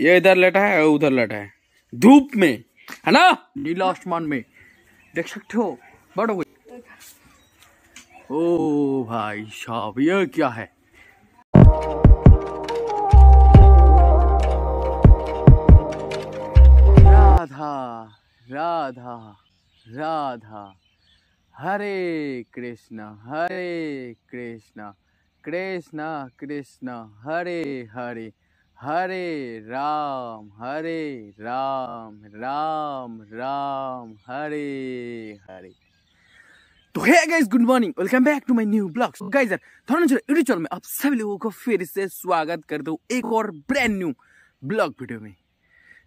ये इधर लेटा है उधर लेटा है धूप में है ना नीला आसमान में देख सकते हो बड़ो गई ओ भाई साहब ये क्या है राधा राधा राधा हरे कृष्णा हरे कृष्णा कृष्णा कृष्णा हरे हरे हरे राम हरे राम राम राम हरे हरे तो hey guys good morning welcome back to my new blog guys थोड़ा यूट्यूब चैनल में आप सभी लोगों को फिर से स्वागत करता हूँ एक और ब्रांड न्यू ब्लॉग वीडियो में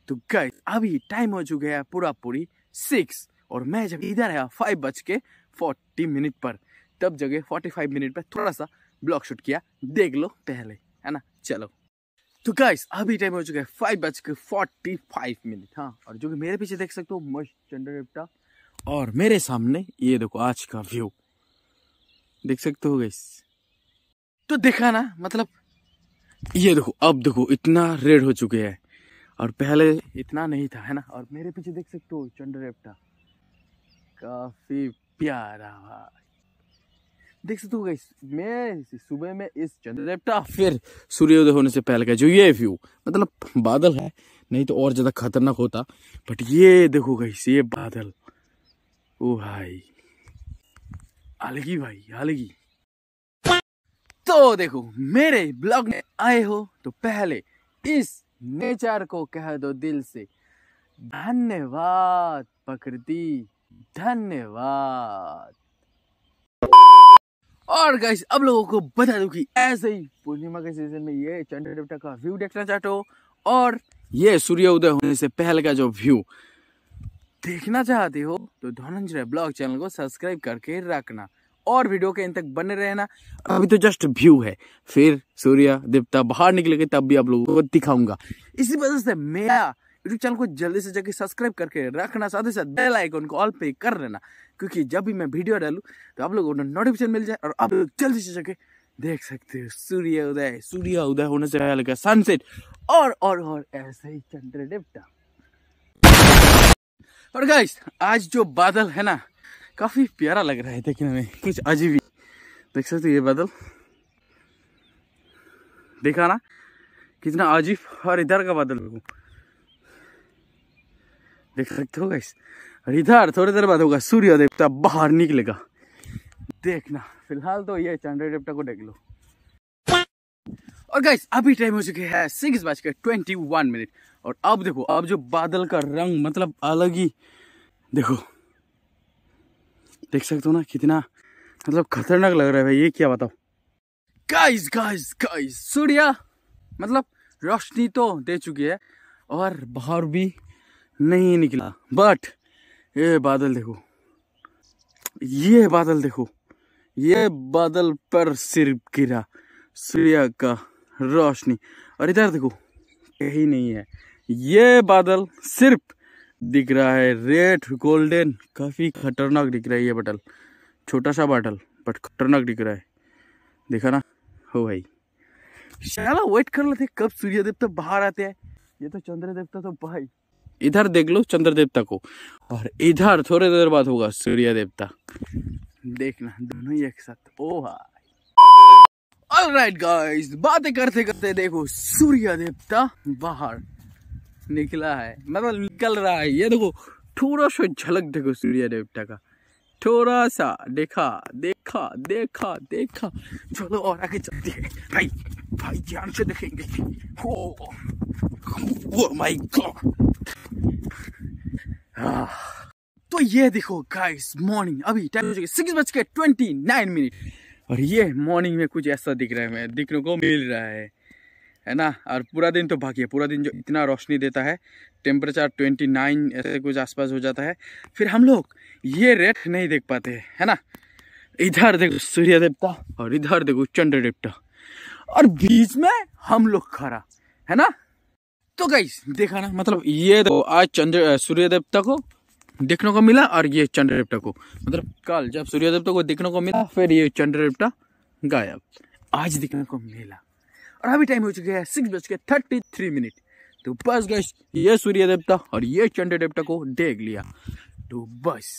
तो गाइस अभी टाइम हो चुका है पूरा पूरी सिक्स और मैं जब इधर आया फाइव बज के फोर्टी मिनट पर तब जगह फोर्टी फाइव मिनट पर थोड़ा सा ब्लॉग शूट किया देख लो पहले है ना चलो तो गाइस अभी टाइम हो चुका है फाइव बज के फोर्टी फाइव मिनट हाँ और जो कि मेरे पीछे देख सकते हो मस्त चंद्रदेवटा और मेरे सामने ये देखो आज का व्यू देख सकते हो गाइस तो देखा ना मतलब ये देखो अब देखो इतना रेड हो चुके हैं और पहले इतना नहीं था है ना और मेरे पीछे देख सकते हो चंद्रदेवटा काफी प्यारा देख सकते हो गाइस मैं सुबह में इस चंद्रदेवटा फिर सूर्योदय होने से पहले का जो ये व्यू मतलब बादल है नहीं तो और ज़्यादा खतरनाक होता बट ये देखो गई ये बादल ओ भाई अलगी भाई अलगी तो देखो मेरे ब्लॉग में आए हो तो पहले इस नेचर को कह दो दिल से धन्यवाद प्रकृति धन्यवाद और गाइस अब लोगों को बता दूं कि ऐसे ही पूर्णिमा के सीजन में ये चंद्र देवता का व्यू देखना चाहते हो और ये उदय होने से पहले का जो व्यू देखना चाहते हो तो धनंजय ब्लॉग चैनल को सब्सक्राइब करके रखना और वीडियो के इन तक बने रहना अभी तो जस्ट व्यू है फिर सूर्य देवता बाहर निकलेंगे तब भी आप लोगों को दिखाऊंगा इसी वजह से मेरा यूट्यूब चैनल को जल्दी से जल्दी सब्सक्राइब करके रखना साथ ही साथ बेल आइकन को ऑल पे कर लेना क्योंकि जब भी मैं वीडियो डालू तो आप लोगों को नोटिफिकेशन मिल जाए और आप लोग जल्दी से जगह देख सकते हो सूर्य उदय सूर्य उदय होने से रहा लगा सनसेट और और और ऐसे ही चंद्र देवता और गाइस आज जो बादल है ना काफी प्यारा लग रहा है देखने में कुछ अजीब ही देख सकते हो ये बादल देखा ना कितना अजीब और इधर का बादल देख सकते हो गई और इधर थोड़ी देर बाद होगा सूर्य देवता बाहर निकलेगा देखना फिलहाल तो ये चंद्र देवता को देख लो और गाइस अभी टाइम हो चुके हैं सिक्स बज के ट्वेंटी वन मिनट और अब देखो अब जो बादल का रंग मतलब अलग ही देखो देख सकते हो ना कितना मतलब खतरनाक लग रहा है भाई ये क्या बताओ गाइस गाइस गाइस सूर्य मतलब रोशनी तो दे चुकी है और बाहर भी नहीं निकला बट ये बादल देखो ये बादल देखो ये बादल पर सिर गिरा सूर्य का रोशनी और इधर देखो यही नहीं है ये बादल सिर्फ दिख रहा है रेड गोल्डन काफी खतरनाक दिख रहा है ये बादल छोटा सा बादल बट खतरनाक दिख रहा है देखा ना हो भाई शाला वेट कर लेते कब सूर्य देवता तो बाहर आते हैं ये तो चंद्र देवता तो भाई इधर देख लो चंद्र देवता को और इधर थोड़े देर बाद होगा सूर्य देवता देखना दोनों एक साथ ओ राइट गाइस बातें करते करते देखो सूर्य देवता बाहर निकला है मतलब निकल रहा है ये देखो थोड़ा सा झलक देखो सूर्य देवता का थोड़ा सा देखा देखा देखा देखा चलो और आगे चलते हैं भाई भाई ध्यान से देखेंगे वो माय गॉड तो ये देखो गाइस मॉर्निंग अभी टाइम हो चुके सिक्स बज के ट्वेंटी नाइन मिनट और ये मॉर्निंग में कुछ ऐसा दिख रहा है मैं दिखने को मिल रहा है है ना और पूरा दिन तो बाकी है पूरा दिन जो इतना रोशनी देता है टेम्परेचर ट्वेंटी नाइन ऐसे कुछ आसपास हो जाता है फिर हम लोग ये रेट नहीं देख पाते है, है ना इधर देखो सूर्य देवता और इधर देखो चंद्र देवता और बीच में हम लोग खड़ा है ना तो गई देखा ना मतलब ये तो आज चंद्र सूर्य देवता को देखने को मिला और ये चंद्र देवता को मतलब कल जब सूर्य देवता को देखने को मिला फिर ये चंद्र देवता गायब आज देखने को मिला और अभी टाइम हो चुका है सिक्स बज के थर्टी थ्री मिनट तो बस गए ये सूर्य देवता और ये चंद्र देवता को देख लिया तो बस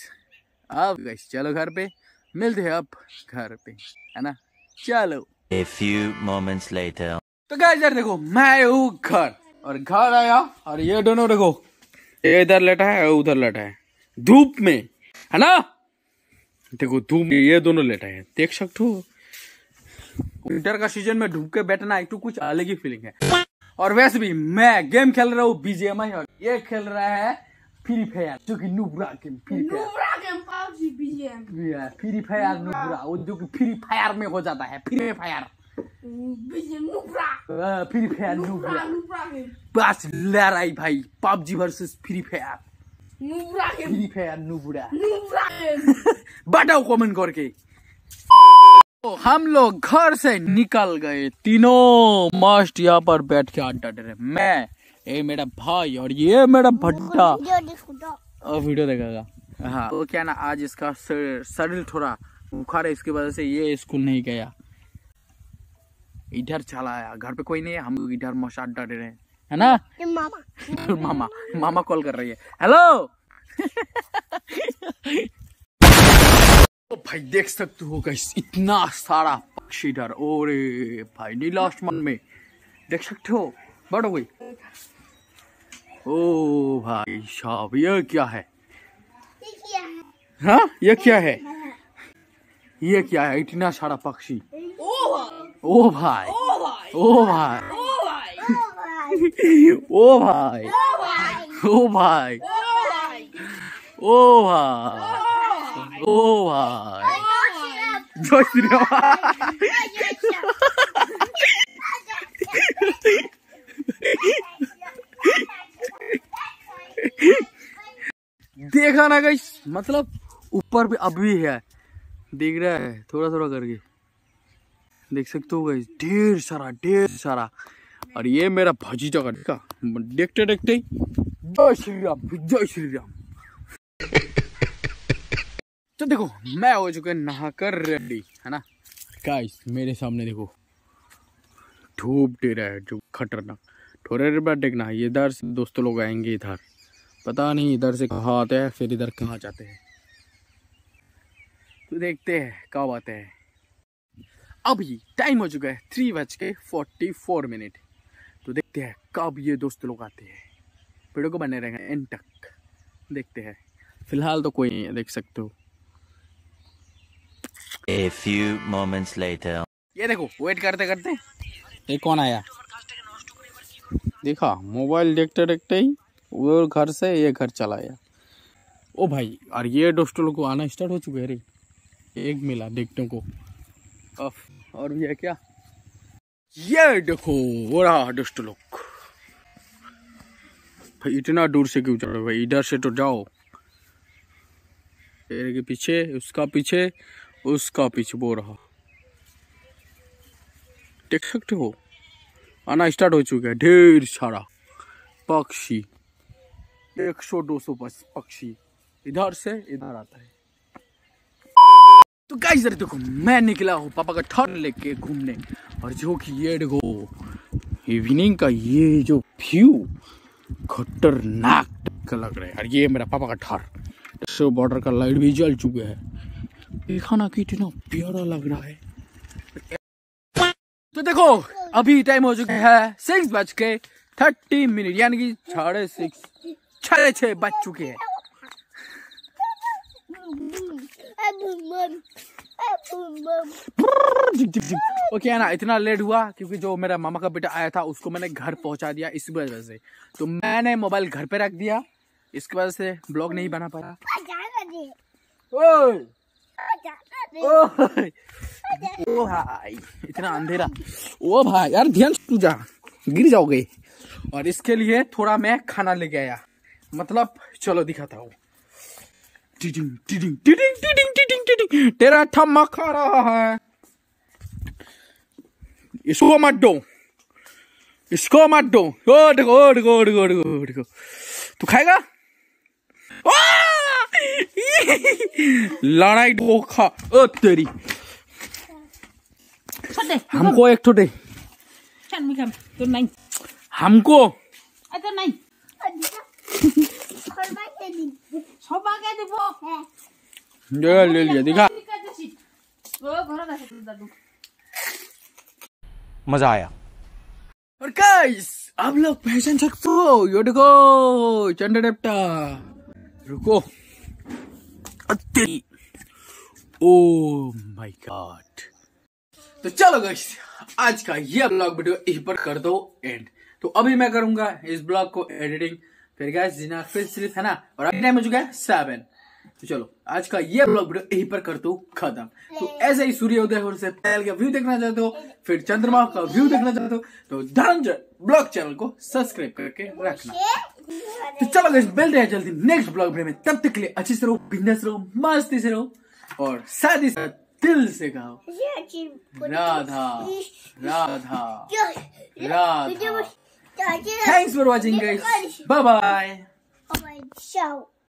अब गए चलो घर पे मिलते हैं अब घर पे है ना चलो ए फ्यू मोमेंट्स लेटर तो गाइस यार देखो मैं हूँ घर और घर आया और ये दोनों देखो ये इधर लेटा है और उधर लेटा है धूप में है ना देखो धूप में ये दोनों लेटा है देख सकते हो विंटर का सीजन में धूप के बैठना एक तो कुछ अलग ही फीलिंग है और वैसे भी मैं गेम खेल रहा हूँ बीजेम और ये खेल रहा है फ्री फायर जो की नुबरा game free fire free fire नुबरा वो जो फ्री फायर में हो जाता है फ्री फायर फ्री फायर नुब्रा बस लड़ाई भाई PUBG versus free fire free fire नुब्रा बताओ कमेंट करके तो हम लोग घर से निकल गए तीनों मस्ट यहाँ पर बैठ के अड्डा डरे रहे मैं ये मेरा भाई और ये मेरा भट्टा और वीडियो देखेगा हाँ तो क्या ना आज इसका शरीर थोड़ा बुखार है इसकी वजह से ये स्कूल नहीं गया इधर चला आया घर पे कोई नहीं है हम इधर मसाद डर रहे हैं है ना मामा मामा मामा कॉल कर रही है हेलो तो भाई देख सकते हो गई इतना सारा पक्षी डर ओरे भाई नहीं लास्ट मन में देख सकते हो बड़ो गई ओ भाई साहब ये क्या है हाँ ये क्या है ये क्या है इतना सारा पक्षी ओ भाई ओ भाई ओ भाई ओ भाई ओ भाई ओ भाई जय श्री राम देखा ना गई मतलब ऊपर भी अभी है दिख रहा है थोड़ा थोड़ा करके देख सकते हो गई ढेर सारा ढेर सारा और ये मेरा भजीजा का देखते देखते ही जय श्री राम जय श्री राम तो देखो मैं हो चुके नहाकर रेडी है ना गाइस मेरे सामने देखो धूप दे रहा है जो खतरनाक थोड़े देर बाद देखना ये इधर से दोस्तों लोग आएंगे इधर पता नहीं इधर से कहाँ आते हैं फिर इधर कहाँ जाते हैं तो देखते हैं कब आते हैं अभी टाइम हो चुका है थ्री बज के फोर्टी फोर मिनट तो देखते हैं कब ये दोस्त लोग आते हैं पेड़ों को बने रहेंगे एंड तक देखते हैं फिलहाल तो कोई नहीं है देख सकते हो A few moments later. ये देखो वेट करते करते ये कौन आया देखा मोबाइल देखते देखते ही वो घर से ये घर चला आया ओ भाई और ये दोस्तों लोग को आना स्टार्ट हो चुके हैं रे एक मिला देखने को और भी है क्या ये देखो वो रहा दुष्ट लोग भाई इतना दूर से क्यों चल रहे भाई इधर से तो जाओ पेड़ के पीछे उसका पीछे उसका पीछे वो रहा देख सकते हो आना स्टार्ट हो चुका है ढेर सारा पक्षी एक दो सौ पक्षी इधर से इधर आता है तो गाइस जरा देखो मैं निकला हूँ पापा का ठर लेके घूमने और जो कि ये देखो इवनिंग का ये जो व्यू खतरनाक का लग रहा है और ये मेरा पापा का ठर सो बॉर्डर का लाइट भी जल चुके है देखा ना इतना प्यारा लग रहा है तो देखो अभी टाइम हो चुका है सिक्स बज के थर्टी मिनट यानी कि साढ़े सिक्स साढ़े छः बज चुके हैं ओके है ना इतना लेट हुआ क्योंकि जो मेरा मामा का बेटा आया था उसको मैंने घर पहुंचा दिया इस वजह से तो मैंने मोबाइल घर पे रख दिया इसकी वजह से ब्लॉग नहीं बना पाया इतना अंधेरा ओ भाई यार ध्यान जा गिर जाओगे और इसके लिए थोड़ा मैं खाना लेके आया मतलब चलो दिखाता हूँ ディディン、ディディン、ディディン、ディディン、ディディン、ディディン、デラタマカラー。इसको इसको मत दो ओ देखो ओ देखो ओ देखो ओ देखो ओ देखो तू खाएगा लड़ाई धोखा ओ तेरी हमको एक छोटे हमको नहीं दे ले लिया दिखा मजा आया और गाइस आप लोग पहचान सकते हो यो देखो चंडा डेप्टा रुको ओ माय गॉड तो चलो गाइस आज का ये ब्लॉग वीडियो यहीं पर कर दो एंड तो अभी मैं करूंगा इस ब्लॉग को एडिटिंग फिर गया जीना फिर सिर्फ है ना और अब टाइम हो चुका है सेवन तो चलो आज का ये ब्लॉग वीडियो यहीं पर कर दो खत्म तो ऐसे ही सूर्य उदय होने से पहले का व्यू देखना चाहते हो फिर चंद्रमा का व्यू देखना चाहते हो तो धनंजय ब्लॉग चैनल को सब्सक्राइब करके रखना तो चलो मिलते हैं जल्दी नेक्स्ट ब्लॉग में तब तक के लिए अच्छे से रहो बिजनेस रहो मस्ती से रहो और साथ ही साथ दिल से गाओ Radha Radha Radha Thanks for watching guys. Bye bye. Oh my show.